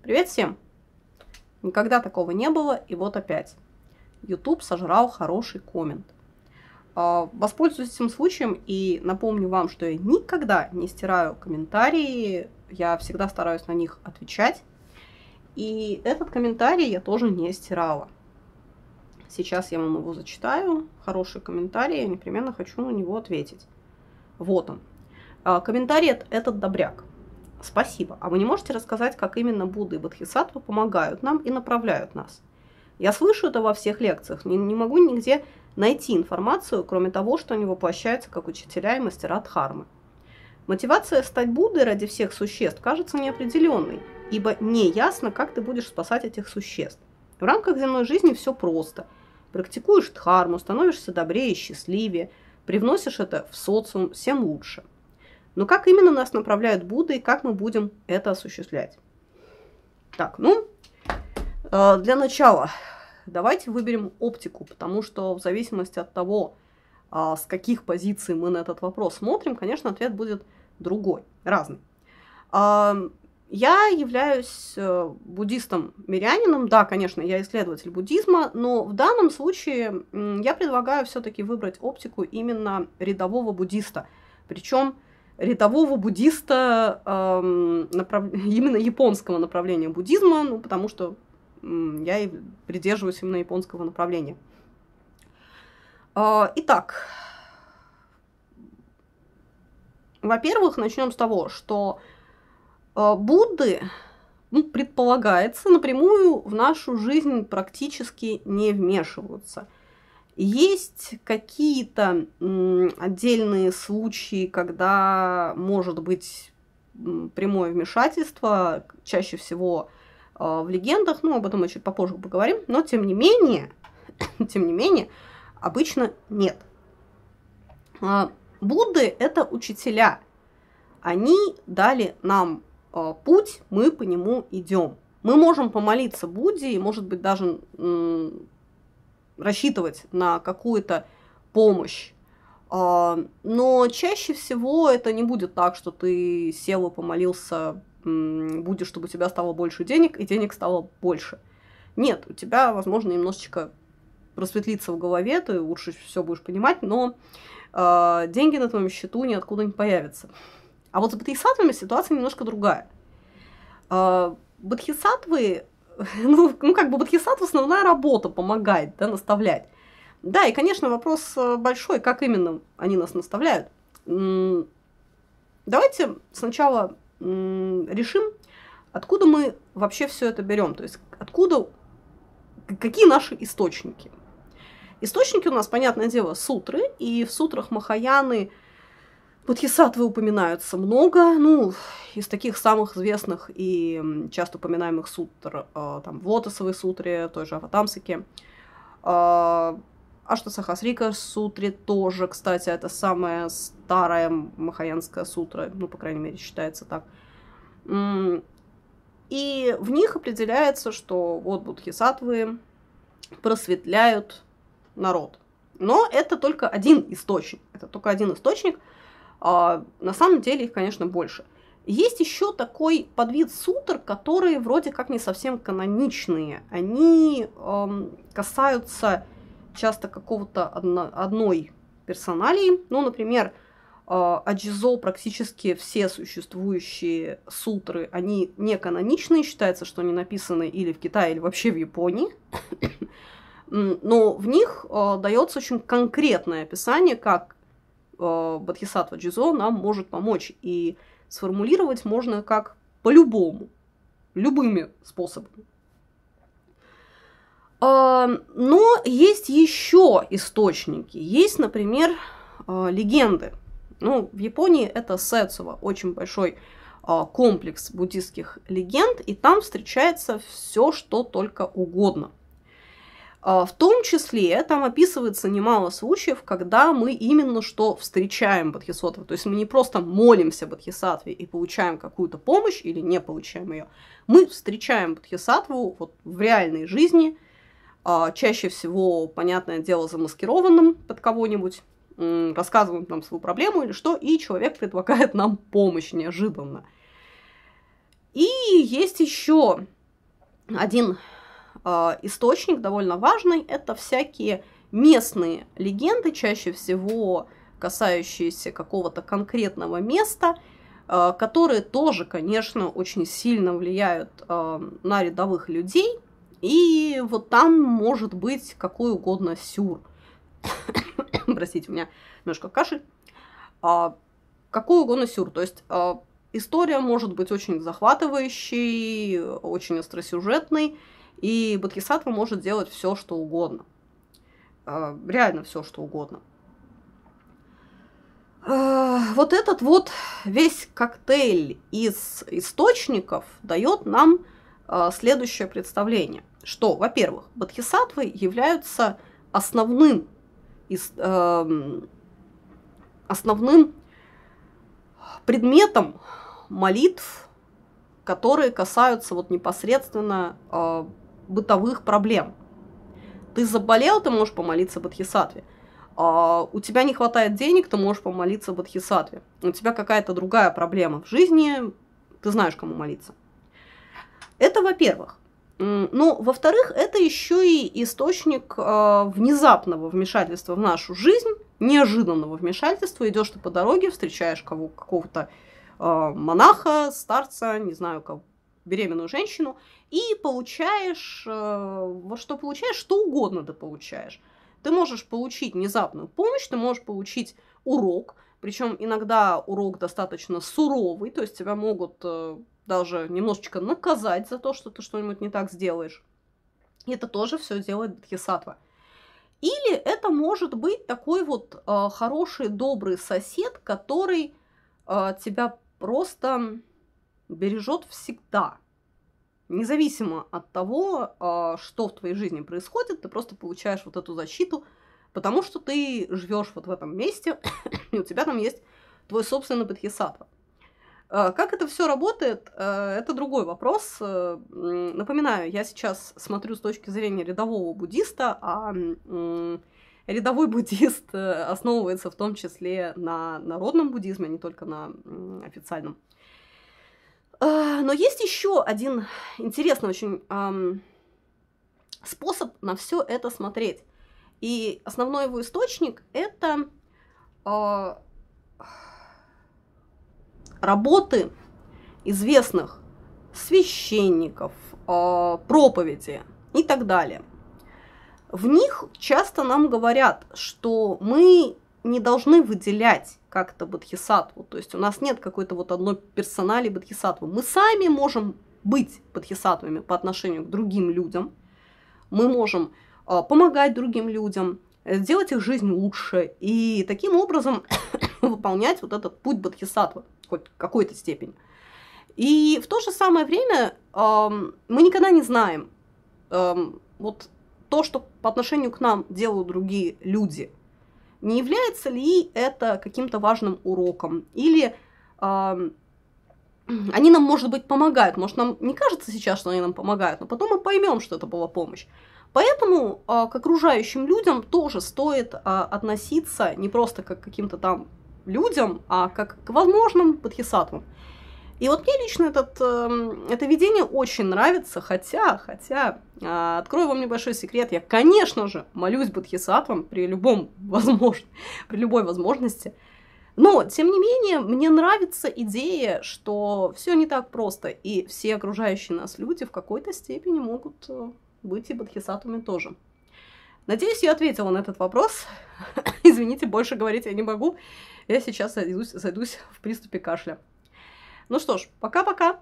Привет всем! Никогда такого не было, и вот опять. YouTube сожрал хороший коммент. А, воспользуюсь этим случаем и напомню вам, что я никогда не стираю комментарии, я всегда стараюсь на них отвечать. И этот комментарий я тоже не стирала. Сейчас я вам его зачитаю. Хороший комментарий, я непременно хочу на него ответить. Вот он. А, комментарий этот добряк. Спасибо. А вы не можете рассказать, как именно Будда и Бодхисаттва помогают нам и направляют нас? Я слышу это во всех лекциях, не, не могу нигде найти информацию, кроме того, что они воплощаются как учителя и мастера Дхармы. Мотивация стать Буддой ради всех существ кажется неопределенной, ибо не ясно, как ты будешь спасать этих существ. В рамках земной жизни все просто. Практикуешь Дхарму, становишься добрее и счастливее, привносишь это в социум, всем лучше – но как именно нас направляют Будда и как мы будем это осуществлять? Так, ну, э, для начала давайте выберем оптику, потому что в зависимости от того, а, с каких позиций мы на этот вопрос смотрим, конечно, ответ будет другой, разный. А, я являюсь э, буддистом-мирянином, да, конечно, я исследователь буддизма, но в данном случае я предлагаю все-таки выбрать оптику именно рядового буддиста. Причем рядового буддиста эм, направ... именно японского направления буддизма, ну, потому что м, я и придерживаюсь именно японского направления. Э, итак, во-первых, начнем с того, что э, Будды ну, предполагается напрямую в нашу жизнь практически не вмешиваются – есть какие-то отдельные случаи, когда может быть прямое вмешательство, чаще всего а, в легендах, ну, об этом мы чуть попозже поговорим, но тем не менее, тем не менее, обычно нет. А, Будды – это учителя. Они дали нам а, путь, мы по нему идем. Мы можем помолиться Будде, и, может быть, даже рассчитывать на какую-то помощь. А, но чаще всего это не будет так, что ты сел и помолился, будешь, чтобы у тебя стало больше денег, и денег стало больше. Нет, у тебя, возможно, немножечко просветлиться в голове, ты лучше все будешь понимать, но э, деньги на твоем счету ниоткуда не появятся. А вот с бодхисаттвами ситуация немножко другая. Э, бодхисаттвы ну, ну, как бы бодхисаттва основная работа помогает, да, наставлять. Да, и, конечно, вопрос э, большой, как именно они нас наставляют. Давайте сначала решим, откуда мы вообще все это берем, то есть откуда, какие наши источники. Источники у нас, понятное дело, сутры, и в сутрах Махаяны – Бодхисаттвы упоминаются много, ну, из таких самых известных и часто упоминаемых сутр, э, там, в Лотосовой сутре, в той же Аватамсике, а, Аштасахасрика сутре тоже, кстати, это самая старая махаянская сутра, ну, по крайней мере, считается так. И в них определяется, что вот Будхисаттвы просветляют народ. Но это только один источник, это только один источник – а, на самом деле их, конечно, больше. Есть еще такой подвид сутр, которые вроде как не совсем каноничные. Они эм, касаются часто какого-то одно, одной персоналии. Ну, например, э, Аджизо практически все существующие сутры, они не каноничные, считается, что они написаны или в Китае, или вообще в Японии. Но в них э, а, дается очень конкретное описание, как э, Бодхисаттва Джизо нам может помочь. И сформулировать можно как по-любому, любыми способами. А, но есть еще источники. Есть, например, э, легенды. Ну, в Японии это Сецува, очень большой а, комплекс буддийских легенд, и там встречается все, что только угодно. А, в том числе там описывается немало случаев, когда мы именно что встречаем Бодхисаттву. То есть мы не просто молимся Бодхисаттве и получаем какую-то помощь или не получаем ее. Мы встречаем Бодхисаттву вот в реальной жизни, а, чаще всего, понятное дело, замаскированным под кого-нибудь, рассказываем нам свою проблему или что, и человек предлагает нам помощь неожиданно. И есть еще один а, источник довольно важный. Это всякие местные легенды, чаще всего касающиеся какого-то конкретного места, а, которые тоже, конечно, очень сильно влияют а, на рядовых людей. И вот там может быть какой угодно сюр. Простите, у меня немножко кашель. Какой угодно сюр. То есть история может быть очень захватывающей, очень остросюжетной, и Бодхисаттва может делать все, что угодно. А, реально все, что угодно. А, вот этот вот весь коктейль из источников дает нам а, следующее представление, что, во-первых, бодхисаттвы являются основным, эм, основным предметом молитв, которые касаются вот непосредственно бытовых проблем. Ты заболел, ты можешь помолиться Бодхисаттве. А у тебя не хватает денег, ты можешь помолиться Бодхисаттве. У тебя какая-то другая проблема в жизни, ты знаешь, кому молиться. Это во-первых. Но, ну, во-вторых, это еще и источник э, внезапного вмешательства в нашу жизнь, неожиданного вмешательства. Идешь ты по дороге, встречаешь кого, какого-то э, монаха, старца, не знаю, кого, беременную женщину, и получаешь, э, во что получаешь, что угодно ты получаешь. Ты можешь получить внезапную помощь, ты можешь получить урок, причем иногда урок достаточно суровый, то есть тебя могут э, даже немножечко наказать за то, что ты что-нибудь не так сделаешь. И это тоже все делает Бодхисаттва. Или это может быть такой вот э, хороший, добрый сосед, который э, тебя просто бережет всегда. Независимо от того, а, что в твоей жизни происходит, ты просто получаешь вот эту защиту, потому что ты живешь вот в этом месте, и у тебя там есть твой собственный Бадхисатва. А, как это все работает, а, это другой вопрос. Э, напоминаю, я сейчас смотрю с точки зрения рядового буддиста, а рядовой буддист э, основывается в том числе на народном буддизме, а не только на официальном. А, но есть еще один интересный очень способ на все это смотреть. И основной его источник это а, работы известных священников, а, проповеди и так далее. В них часто нам говорят, что мы не должны выделять как-то Бодхисаттву. То есть у нас нет какой-то вот одной персонали Бодхисаттвы. Мы сами можем быть Бодхисаттвами по отношению к другим людям. Мы можем а, помогать другим людям, э, сделать их жизнь лучше и таким образом выполнять вот этот путь Бодхисаттвы хоть в какой-то степени. И в то же самое время эм, мы никогда не знаем эм, вот то, что по отношению к нам делают другие люди – не является ли это каким-то важным уроком? Или э, они нам, может быть, помогают. Может, нам не кажется сейчас, что они нам помогают, но потом мы поймем, что это была помощь. Поэтому э, к окружающим людям тоже стоит э, относиться не просто как к каким-то там людям, а как к возможным бодхисаттвам. И вот мне лично этот, эм, это видение очень нравится, хотя, хотя, а, открою вам небольшой секрет, я, конечно же, молюсь бодхисаттвам при любом возможно, при любой возможности, но, тем не менее, мне нравится идея, что все не так просто, и все окружающие нас люди в какой-то степени могут э, быть и бодхисаттвами тоже. Надеюсь, я ответила на этот вопрос. Извините, больше говорить я не могу. Я сейчас сойдусь, сойдусь в приступе кашля. Ну что ж, пока-пока!